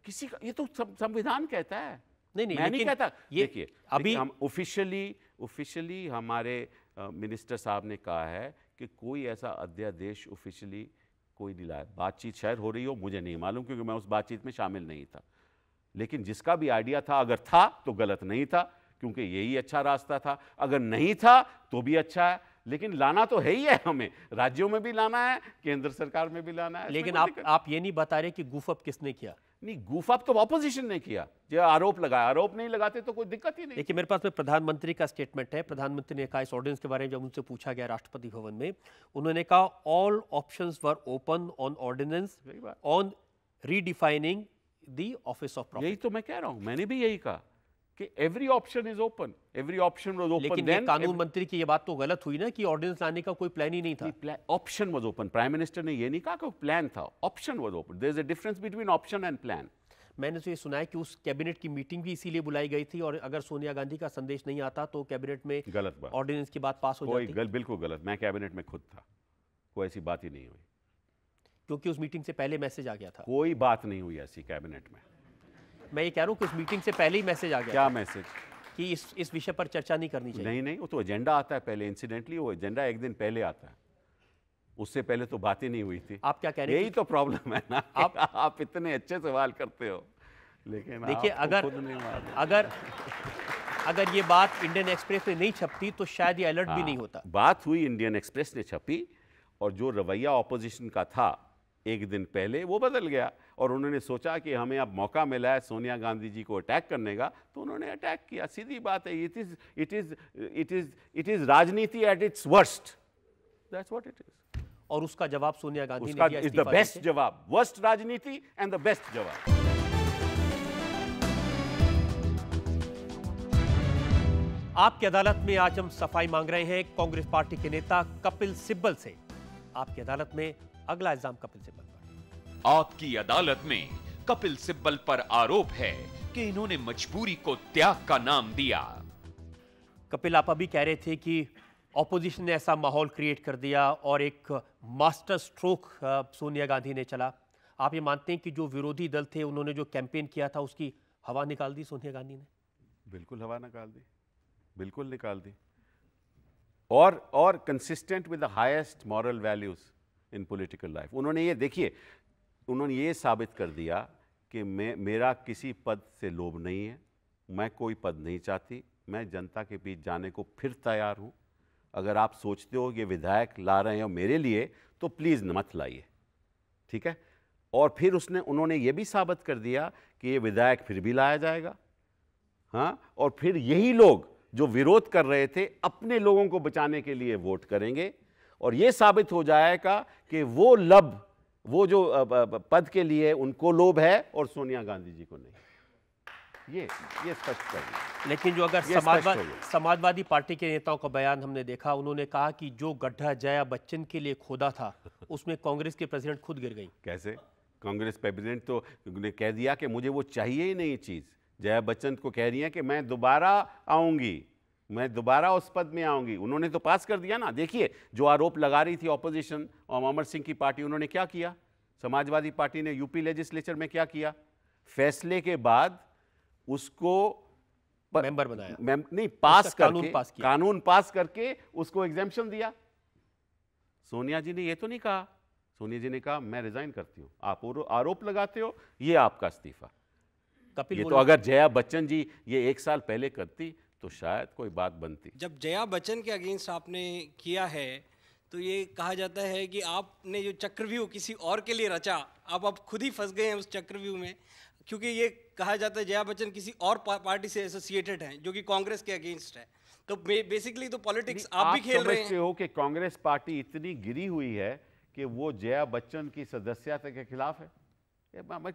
Speaker 3: किसी का ये तो संविधान कहता है नहीं नहीं मैं नहीं कहता ये देखिए अभी हम ऑफिशियली ऑफिशियली हमारे मिनिस्टर साहब ने कहा है कि कोई ऐसा अध्यादेश ऑफिशियली कोई नहीं लाया बातचीत शायद हो रही हो मुझे नहीं मालूम क्योंकि मैं उस बातचीत में शामिल नहीं था लेकिन जिसका भी आइडिया था अगर था तो गलत नहीं था क्योंकि यही अच्छा रास्ता था अगर नहीं था तो भी अच्छा है लेकिन लाना तो है ही है हमें राज्यों में भी लाना है केंद्र सरकार में भी लाना है लेकिन आप आप ये नहीं बता रहे कि गुफअप किसने किया नहीं गुफअप तो अपोजिशन ने किया जो आरोप लगाया आरोप नहीं लगाते तो कोई दिक्कत ही नहीं देखिए
Speaker 1: मेरे पास में प्रधानमंत्री का स्टेटमेंट है प्रधानमंत्री ने कहा इस ऑर्डिनेंस के बारे में जब उनसे पूछा गया राष्ट्रपति भवन में उन्होंने कहा all option were open on ordinance
Speaker 3: on redefining the office of यही तो मैं कह रहा हूँ मैंने भी यही कहा कि every option is open every option was open लेकिन देन कानून every... मंत्री की ये बात तो गलत हुई ना कि ऑर्डिनेंस लाने का कोई प्लान ही नहीं था option was open prime minister ने ये नहीं कहा कि प्लान था option was open there is a difference between option and plan मैंने तो ये सुना है कि उस कैबिनेट की मीटिंग भी इसीलिए बुलाई गई
Speaker 1: थी और अगर सोनिया गांधी का संदेश नहीं आता तो कैबिनेट में
Speaker 3: गलत बात ऑर्डिनेंस की बात पास हो जाती गल, बिल्कुल गलत मैं कैबिनेट में खुद था कोई ऐसी बात ही नहीं हुई
Speaker 1: क्योंकि उस मीटिंग से पहले मैसेज आ गया था
Speaker 3: कोई बात नहीं हुई ऐसी कैबिनेट में
Speaker 1: मैं ये कह रहा हूँ कि उस मीटिंग से पहले ही मैसेज
Speaker 3: आ गया क्या मैसेज कि इस इस विषय पर चर्चा नहीं करनी चाहिए नहीं नहीं वो तो एजेंडा आता है पहले इंसिडेंटली वो एजेंडा एक दिन पहले आता है उससे पहले तो बात ही नहीं हुई थी
Speaker 1: आप क्या कह रहे हैं यही
Speaker 3: तो प्रॉब्लम है ना आप आप इतने अच्छे सवाल करते हो लेकिन देखिए अगर अगर
Speaker 1: अगर ये बात इंडियन एक्सप्रेस ने नहीं छपती तो शायद ये अलर्ट भी हाँ, नहीं होता
Speaker 3: बात हुई इंडियन एक्सप्रेस ने छपी और जो रवैया ऑपोजिशन का था एक दिन पहले वो बदल गया और उन्होंने सोचा कि हमें अब मौका मिला है सोनिया गांधी जी को अटैक करने का तो उन्होंने अटैक किया सीधी बात है it is it is it is it is राजनीति at its worst that's what it is और उसका जवाब सोनिया गांधी उसका ने दिया बेस्ट जवाब वर्स्ट राजनीति एंड द बेस्ट जवाब
Speaker 1: आपकी अदालत में आज हम सफाई मांग रहे हैं कांग्रेस पार्टी के नेता कपिल सिब्बल से आपकी अदालत में अगला एग्जाम कपिल सिब्बल पर
Speaker 2: आपकी अदालत में कपिल सिब्बल पर आरोप है कि इन्होंने मजबूरी को त्याग का नाम दिया
Speaker 1: कपिल आप अभी कह रहे थे कि ऑपोजिशन ने ऐसा माहौल क्रिएट कर दिया और एक मास्टर स्ट्रोक सोनिया गांधी ने चला आप ये मानते हैं कि जो विरोधी दल थे उन्होंने जो कैंपेन किया था उसकी हवा निकाल दी सोनिया गांधी ने
Speaker 3: बिल्कुल हवा निकाल दी बिल्कुल निकाल दी और और consistent with the highest moral values in political life उन्होंने ये देखिए उन्होंने ये साबित कर दिया कि मैं मेरा किसी पद से लोभ नहीं है मैं कोई पद नहीं चाहती मैं जनता के बीच जाने को फिर तैयार हूँ अगर आप सोचते हो ये विधायक ला रहे हो मेरे लिए तो प्लीज़ मत लाइए ठीक है और फिर उसने उन्होंने ये भी साबित कर दिया कि ये विधायक फिर भी लाया जाएगा हाँ और फिर यही लोग जो विरोध कर रहे थे अपने लोगों को बचाने के लिए वोट करेंगे और ये साबित हो जाएगा कि वो लब वो जो पद के लिए उनको लोभ है और सोनिया गांधी जी को नहीं ये ये स्पष्ट कर लेकिन जो अगर समाजवाद
Speaker 1: समाजवादी पार्टी के नेताओं का बयान हमने देखा उन्होंने कहा कि जो गड्ढा जया बच्चन के लिए खोदा था उसमें कांग्रेस के प्रेसिडेंट खुद गिर गई
Speaker 3: कैसे कांग्रेस प्रेसिडेंट तो ने कह दिया कि मुझे वो चाहिए ही नहीं चीज़ जया बच्चन को कह रही है कि मैं दोबारा आऊँगी मैं दोबारा उस पद में आऊंगी उन्होंने तो पास कर दिया ना देखिए जो आरोप लगा रही थी ऑपोजिशन और अमर सिंह की पार्टी उन्होंने क्या किया समाजवादी पार्टी ने यूपी लेजिस्लेचर में क्या किया फैसले के बाद उसको पर, मेंबर बनाया मेंब, नहीं पास करके कानून पास, किया। कानून पास करके उसको एग्जामेशन दिया सोनिया जी ने यह तो नहीं कहा सोनिया जी ने कहा मैं रिजाइन करती हूं आप आरोप लगाते हो यह आपका इस्तीफा कपिल ये तो अगर जया बच्चन जी ये एक साल पहले करती तो शायद कोई बात बनती
Speaker 1: जब जया बच्चन के अगेंस्ट आपने किया है तो ये कहा जाता है कि आपने जो चक्रव्यूह किसी और के लिए रचा आप अब खुद ही फंस गए हैं उस चक्रव्यूह में क्योंकि ये कहा जाता है जया बच्चन किसी और पार्टी से एसोसिएटेड हैं जो कि कांग्रेस के अगेंस्ट है तो बेसिकली तो पॉलिटिक्स आप, आप भी खेल रहे हैं
Speaker 3: हो कि कांग्रेस पार्टी इतनी गिरी हुई है कि वो जया बच्चन की सदस्यता के खिलाफ है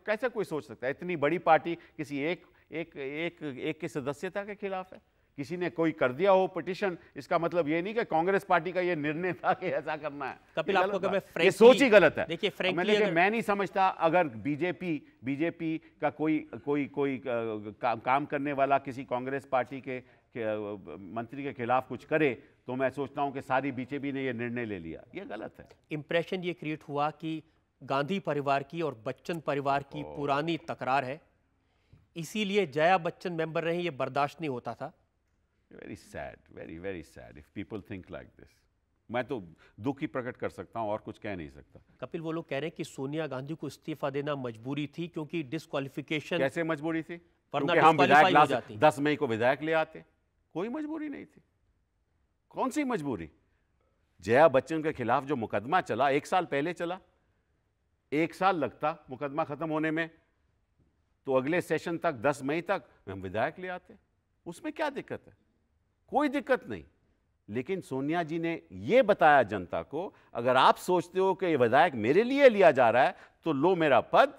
Speaker 3: कैसे कोई सोच सकता है इतनी बड़ी पार्टी किसी एक एक एक एक की सदस्यता के खिलाफ है किसी ने कोई कर दिया हो पिटिशन इसका मतलब ये नहीं कि कांग्रेस पार्टी का ये निर्णय था कि ऐसा करना है कपिल आपको ये सोच ही गलत है देखिए मैं अगर... मैं नहीं समझता अगर बीजेपी बीजेपी का कोई कोई कोई का, काम करने वाला किसी कांग्रेस पार्टी के, के मंत्री के खिलाफ कुछ करे तो मैं सोचता हूं कि सारी बीजेपी ने यह निर्णय ले लिया ये गलत है इम्प्रेशन ये क्रिएट हुआ कि गांधी परिवार की और बच्चन
Speaker 1: परिवार की पुरानी तकरार है इसीलिए जया बच्चन मेंबर रहे ये बर्दाश्त नहीं होता था
Speaker 3: very sad very very sad if people think like this मैं तो दुख ही प्रकट कर सकता हूँ और कुछ कह नहीं सकता
Speaker 1: कपिल वो लोग कह रहे हैं कि सोनिया गांधी को इस्तीफा देना मजबूरी थी क्योंकि डिस्कालिफिकेशन कैसे मजबूरी थी हम विधायक
Speaker 3: दस मई को विधायक ले आते कोई मजबूरी नहीं थी कौन सी मजबूरी जया बच्चन के खिलाफ जो मुकदमा चला एक साल पहले चला एक साल लगता मुकदमा खत्म होने में तो अगले सेशन तक दस मई तक हम विधायक ले आते उसमें क्या दिक्कत है कोई दिक्कत नहीं लेकिन सोनिया जी ने यह बताया जनता को अगर आप सोचते हो कि यह विधायक मेरे लिए लिया जा रहा है तो लो मेरा पद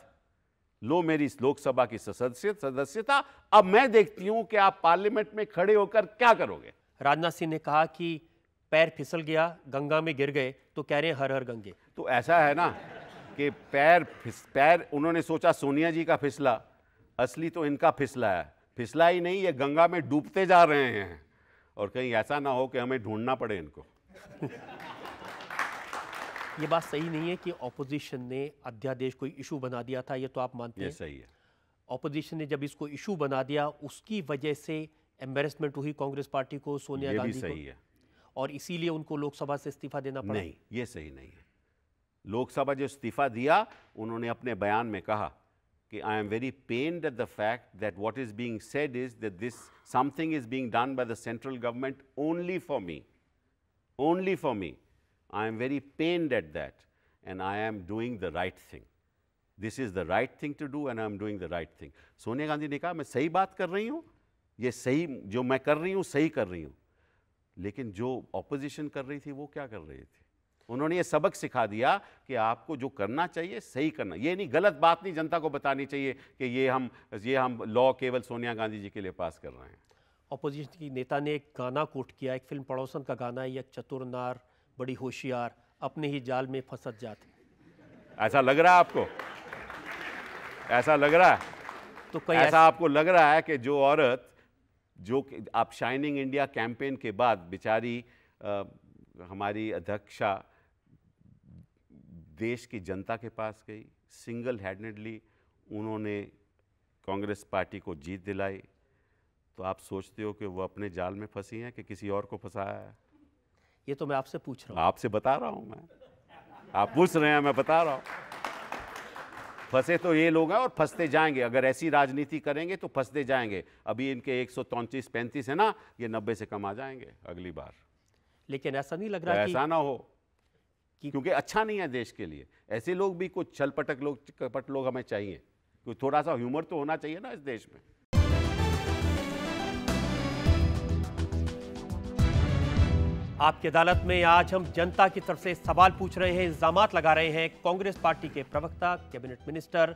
Speaker 3: लो मेरी इस लोकसभा की सदस्य सदस्यता अब मैं देखती हूं कि आप पार्लियामेंट में खड़े होकर क्या करोगे राजनाथ सिंह ने कहा कि पैर फिसल गया गंगा में गिर गए तो कह रहे हर हर गंगे तो ऐसा है ना कि पैर फिस पैर उन्होंने सोचा सोनिया जी का फिसला असली तो इनका फिसला है फिसला ही नहीं ये गंगा में डूबते जा रहे हैं और कहीं ऐसा ना हो कि हमें ढूंढना पड़े इनको
Speaker 1: ये बात सही नहीं है कि ऑपोजिशन ने अध्यादेश कोई इशू बना दिया था ये तो आप मानते हैं सही है ऑपोजिशन ने जब इसको इशू बना दिया उसकी वजह से एम्बेरसमेंट हुई कांग्रेस पार्टी को सोनिया गांधी को सही है और इसीलिए उनको लोकसभा से इस्तीफा
Speaker 3: देना पड़ा नहीं ये सही नहीं है लोकसभा जो इस्तीफा दिया उन्होंने अपने बयान में कहा Okay, I am very pained at the fact that what is being said is that this something is being done by the central government only for me, only for me. I am very pained at that and I am doing the right thing. This is the right thing to do and I am doing the right thing. Sonia Gandhi ने कहा मैं सही बात कर रही I सही जो मैं कर रही हूँ सही कर रही हूँ लेकिन जो ऑपोजिशन कर उन्होंने ये सबक सिखा दिया कि आपको जो करना चाहिए सही करना ये नहीं गलत बात नहीं जनता को बतानी चाहिए कि ये हम ये हम लॉ केवल सोनिया गांधी जी के लिए पास कर रहे हैं
Speaker 1: अपोजिशन की नेता ने एक गाना कोट किया एक फिल्म पड़ोसन का गाना है एक चतुर नार बड़ी होशियार अपने ही जाल में फंसत जाते
Speaker 3: ऐसा लग रहा है आपको ऐसा लग रहा है तो कहीं ऐसा आपको लग रहा है कि जो औरत जो आप शाइनिंग इंडिया कैंपेन के बाद बेचारी हमारी अध्यक्षा देश की जनता के पास गई सिंगल हैंडेडली उन्होंने कांग्रेस पार्टी को जीत दिलाई तो आप सोचते हो कि वो अपने जाल में फंसी हैं कि किसी और को फंसाया है ये तो मैं आपसे पूछ रहा हूँ आपसे बता रहा हूँ मैं आप पूछ रहे हैं मैं बता रहा हूँ फंसे तो ये लोग हैं और फंसते जाएंगे अगर ऐसी राजनीति करेंगे तो फंसते जाएंगे अभी इनके एक सौ तौतीस पैंतीस है ना ये नब्बे से कम आ जाएंगे अगली बार
Speaker 1: लेकिन ऐसा नहीं लग तो रहा तो ऐसा
Speaker 3: ना हो क्योंकि अच्छा नहीं है देश के लिए ऐसे लोग भी कुछ छल पटक लोग पट लोग हमें चाहिए क्योंकि तो थोड़ा सा ह्यूमर तो होना चाहिए ना इस देश में आपकी अदालत में आज हम
Speaker 1: जनता की तरफ से सवाल पूछ रहे हैं इल्जाम लगा रहे हैं कांग्रेस पार्टी के प्रवक्ता कैबिनेट मिनिस्टर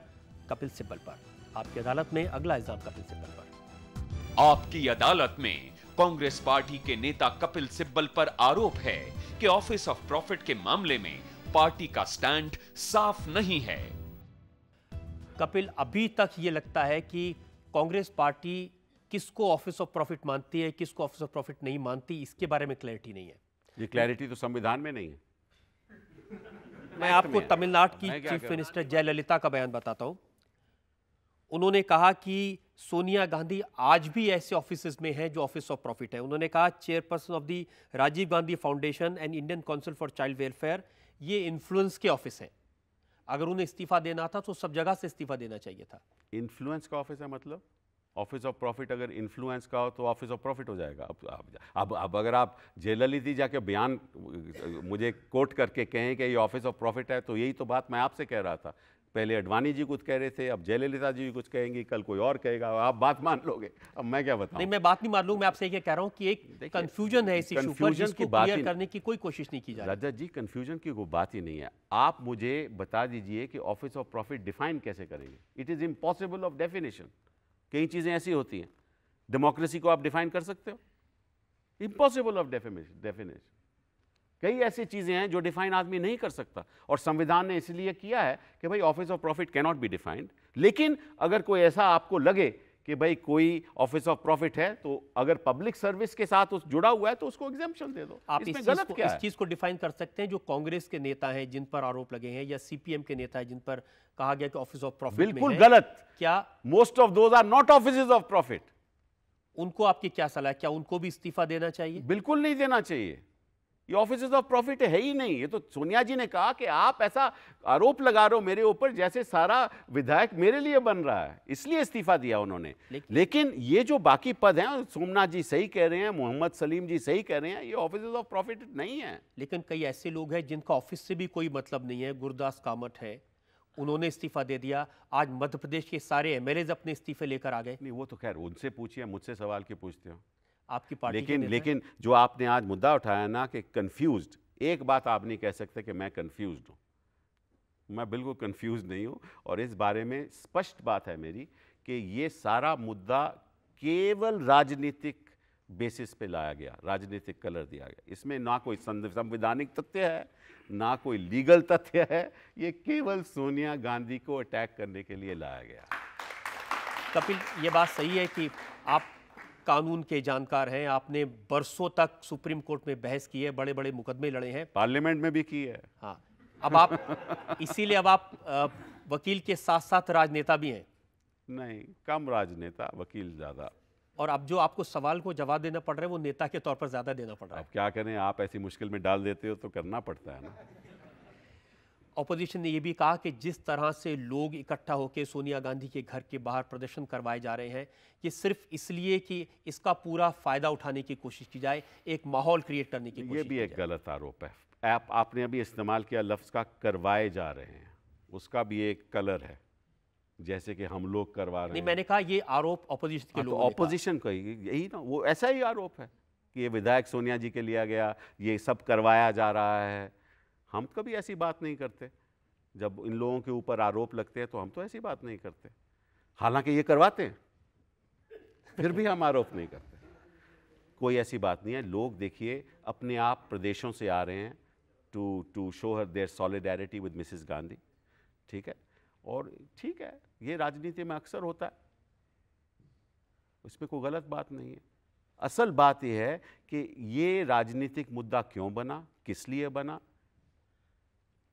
Speaker 1: कपिल सिब्बल पर आपकी अदालत में अगला इल्जाम कपिल सिब्बल
Speaker 2: पर आपकी अदालत में कांग्रेस पार्टी के नेता कपिल सिब्बल पर आरोप है कि ऑफिस ऑफ प्रॉफिट के मामले में पार्टी का स्टैंड साफ नहीं है
Speaker 1: कपिल अभी तक ये
Speaker 2: लगता है कि कांग्रेस पार्टी किसको ऑफिस
Speaker 1: ऑफ प्रॉफिट मानती है किसको ऑफिस ऑफ प्रॉफिट नहीं मानती इसके बारे में क्लैरिटी नहीं है
Speaker 3: ये क्लैरिटी तो संविधान में नहीं है
Speaker 2: मैं आपको
Speaker 1: तमिलनाडु की चीफ मिनिस्टर जयललिता का बयान बताता हूं उन्होंने कहा कि सोनिया गांधी आज भी ऐसे ऑफिस में हैं जो ऑफिस ऑफ प्रॉफिट है उन्होंने कहा chairperson of the Rajiv Gandhi foundation and Indian council for child welfare ये इन्फ्लुएंस के ऑफिस हैं अगर उन्हें इस्तीफा देना था तो सब जगह से इस्तीफा देना चाहिए था
Speaker 3: इन्फ्लुएंस का ऑफिस है मतलब ऑफिस ऑफ प्रॉफिट अगर इन्फ्लुएंस का हो तो ऑफिस ऑफ प्रॉफिट हो जाएगा अब अब अब अगर आप जेललिथी जाके बयान मुझे कोट करके कहें कि ये ऑफिस ऑफ प्रॉफिट है तो यही तो बात मैं आपसे कह रहा था पहले अडवाणी जी कुछ कह रहे थे अब जयललिता जी कुछ कहेंगी कल कोई और कहेगा आप बात मान लोगे अब मैं क्या बताऊं नहीं
Speaker 1: मैं बात नहीं मान लू मैं आपसे ये कह रहा हूं कि एक कंफ्यूजन है इस इशू पर जिसको क्लियर
Speaker 3: करने की कोई कोशिश नहीं की जा रही राजा जी कंफ्यूजन की कोई बात ही नहीं है आप मुझे बता दीजिए कि ऑफिस ऑफ प्रॉफिट डिफाइन कैसे करेंगे it is impossible of definition कई चीज़ें ऐसी होती हैं डेमोक्रेसी को आप डिफाइन कर सकते हो इम्पॉसिबल ऑफ डेफिनेशन कई ऐसी चीज़ें हैं जो डिफाइन आदमी नहीं कर सकता और संविधान ने इसलिए किया है कि भाई office of profit not be defined लेकिन अगर कोई ऐसा आपको लगे कि भाई कोई ऑफिस ऑफ प्रॉफिट है तो अगर पब्लिक सर्विस के साथ उस जुड़ा हुआ है तो उसको एग्जामेशन दे दो आप इसमें इस गलत को, क्या इस चीज को डिफाइन
Speaker 1: कर सकते हैं जो कांग्रेस के नेता हैं जिन पर आरोप लगे हैं या सीपीएम के नेता है जिन पर कहा गया कि ऑफिस
Speaker 3: ऑफ प्रॉफिट बिल्कुल गलत क्या most of those are not office of profit उनको आपकी क्या सलाह क्या उनको भी इस्तीफा देना चाहिए बिल्कुल नहीं देना चाहिए ये ऑफिस ऑफ प्रॉफिट है ही नहीं ये तो सोनिया जी ने कहा कि आप ऐसा आरोप लगा रहे हो मेरे ऊपर जैसे सारा विधायक मेरे लिए बन रहा है इसलिए इस्तीफा दिया उन्होंने लेकिन, लेकिन ये जो बाकी पद हैं सोमनाथ जी सही कह रहे हैं मोहम्मद सलीम जी सही कह रहे हैं ये ऑफिस ऑफ प्रॉफिट नहीं है लेकिन
Speaker 1: कई ऐसे लोग हैं जिनका ऑफिस से भी कोई मतलब नहीं है गुरुदास कामत है उन्होंने इस्तीफा दे दिया आज मध्य प्रदेश के सारे एम अपने इस्तीफे लेकर आ गए नहीं वो तो खैर उनसे पूछिए मुझसे सवाल क्यों
Speaker 3: पूछते हो आपकी पार्टी लेकिन लेकिन जो आपने आज मुद्दा उठाया ना कि कन्फ्यूज एक बात आप नहीं कह सकते कि मैं कंफ्यूज हूँ मैं बिल्कुल कंफ्यूज नहीं हूँ और इस बारे में स्पष्ट बात है मेरी कि ये सारा मुद्दा केवल राजनीतिक बेसिस पे लाया गया राजनीतिक कलर दिया गया इसमें ना कोई संवैधानिक तथ्य है ना कोई लीगल तथ्य है ये केवल सोनिया गांधी को अटैक करने के लिए लाया गया कपिल ये बात सही है कि आप
Speaker 1: कानून के जानकार हैं आपने बरसों तक सुप्रीम कोर्ट में बहस की है बड़े बड़े मुकदमे लड़े हैं
Speaker 3: पार्लियामेंट में भी की है हाँ अब
Speaker 1: आप इसीलिए अब आप वकील के साथ साथ राजनेता भी हैं
Speaker 3: नहीं कम राजनेता वकील ज़्यादा
Speaker 1: और अब जो आपको सवाल को जवाब देना पड़ रहा है वो नेता के तौर पर ज़्यादा देना पड़ रहा है अब
Speaker 3: क्या करें आप ऐसी मुश्किल में डाल देते हो तो करना पड़ता है ना
Speaker 1: अपोजिशन ने यह भी कहा कि जिस तरह से लोग इकट्ठा होकर सोनिया गांधी के घर के बाहर प्रदर्शन करवाए जा रहे हैं ये सिर्फ इसलिए कि
Speaker 3: इसका पूरा फ़ायदा उठाने की कोशिश की जाए एक माहौल क्रिएट करने की ये भी एक गलत आरोप है आप आपने अभी इस्तेमाल किया लफ्ज़ का करवाए जा रहे हैं उसका भी एक कलर है जैसे कि हम लोग करवा रहे हैं
Speaker 1: मैंने कहा ये आरोप अपोजिशन के हाँ, तो लोग
Speaker 3: अपोजिशन का यही ना वो ऐसा ही आरोप है कि ये विधायक सोनिया जी के लिया गया ये सब करवाया जा रहा है हम कभी ऐसी बात नहीं करते जब इन लोगों के ऊपर आरोप लगते हैं तो हम तो ऐसी बात नहीं करते हालांकि ये करवाते हैं फिर भी हम आरोप नहीं करते कोई ऐसी बात नहीं है लोग देखिए अपने आप प्रदेशों से आ रहे हैं to to show her their solidarity with Mrs Gandhi ठीक है और ठीक है ये राजनीति में अक्सर होता है इसमें कोई गलत बात नहीं है असल बात यह है कि ये राजनीतिक मुद्दा क्यों बना किस लिए बना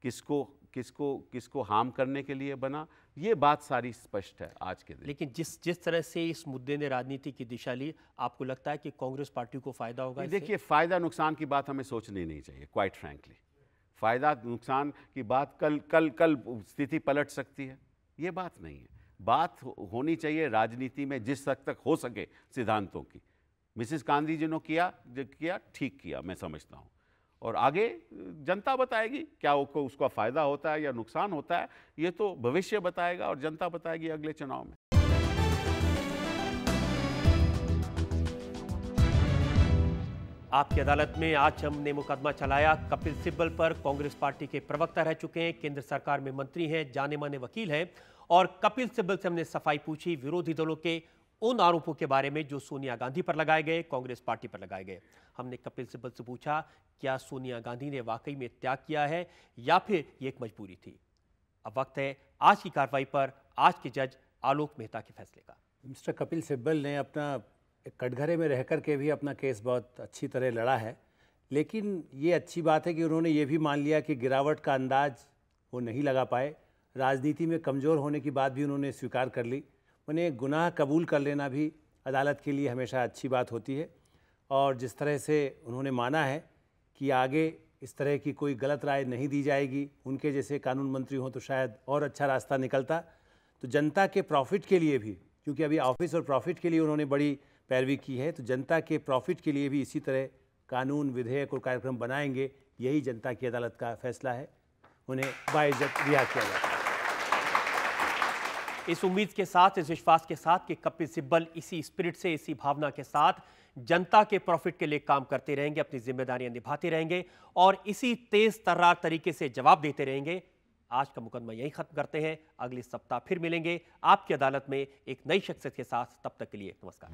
Speaker 3: किसको किसको किसको हार्म करने के लिए बना ये बात सारी स्पष्ट है आज के दिन लेकिन जिस जिस तरह से इस मुद्दे ने राजनीति की दिशा ली
Speaker 1: आपको लगता है कि कांग्रेस पार्टी को फ़ायदा होगा देखिए
Speaker 3: फ़ायदा नुकसान की बात हमें सोचनी नहीं चाहिए क्वाइट फ्रैंकली फ़ायदा नुकसान की बात कल कल कल स्थिति पलट सकती है ये बात नहीं है बात होनी चाहिए राजनीति में जिस हद तक हो सके सिद्धांतों की मिसिस गांधी जी ने किया जो किया ठीक किया मैं समझता हूँ और आगे जनता बताएगी क्या उसको उसका फ़ायदा होता है या नुकसान होता है ये तो भविष्य बताएगा और जनता बताएगी अगले चुनाव में
Speaker 1: आपकी अदालत में आज हमने मुकदमा चलाया कपिल सिब्बल पर कांग्रेस पार्टी के प्रवक्ता रह चुके हैं केंद्र सरकार में मंत्री हैं जाने माने वकील हैं और कपिल सिब्बल से हमने सफाई पूछी विरोधी दलों के उन आरोपों के बारे में जो सोनिया गांधी पर लगाए गए कांग्रेस पार्टी पर लगाए गए हमने कपिल सिब्बल से पूछा क्या सोनिया गांधी ने वाकई में त्याग किया है या फिर ये एक मजबूरी थी अब वक्त है आज की कार्रवाई पर आज के जज आलोक मेहता के फैसले का मिस्टर कपिल सिब्बल ने अपना कटघरे में रह कर के भी अपना केस बहुत अच्छी तरह लड़ा है लेकिन ये अच्छी बात है कि उन्होंने ये भी मान लिया कि गिरावट का अंदाज वो नहीं लगा पाए राजनीति में कमज़ोर होने की बात भी उन्होंने स्वीकार कर ली उन्हें गुनाह कबूल कर लेना भी अदालत के लिए हमेशा अच्छी बात होती है और जिस तरह से उन्होंने माना है कि आगे इस तरह की कोई गलत राय नहीं दी जाएगी उनके जैसे कानून मंत्री हों तो शायद और अच्छा रास्ता निकलता तो जनता के प्रॉफिट के लिए भी क्योंकि अभी ऑफिस और प्रॉफिट के लिए उन्होंने बड़ी पैरवी की है तो जनता के प्रॉफिट के लिए भी इसी तरह कानून विधेयक और कार्यक्रम बनाएंगे यही जनता की अदालत का फैसला है उन्हें बाइज्जत रिहा किया जाता है इस उम्मीद के साथ इस विश्वास के साथ कि कपिल सिब्बल इसी स्पिरिट से इसी भावना के साथ जनता के प्रॉफिट के लिए काम करते रहेंगे अपनी जिम्मेदारियां निभाते रहेंगे और इसी तेज तर्रार तरीके से जवाब देते रहेंगे आज का मुकदमा यही खत्म करते हैं अगले सप्ताह फिर मिलेंगे आपकी अदालत में एक नई शख्सियत के साथ तब तक के लिए नमस्कार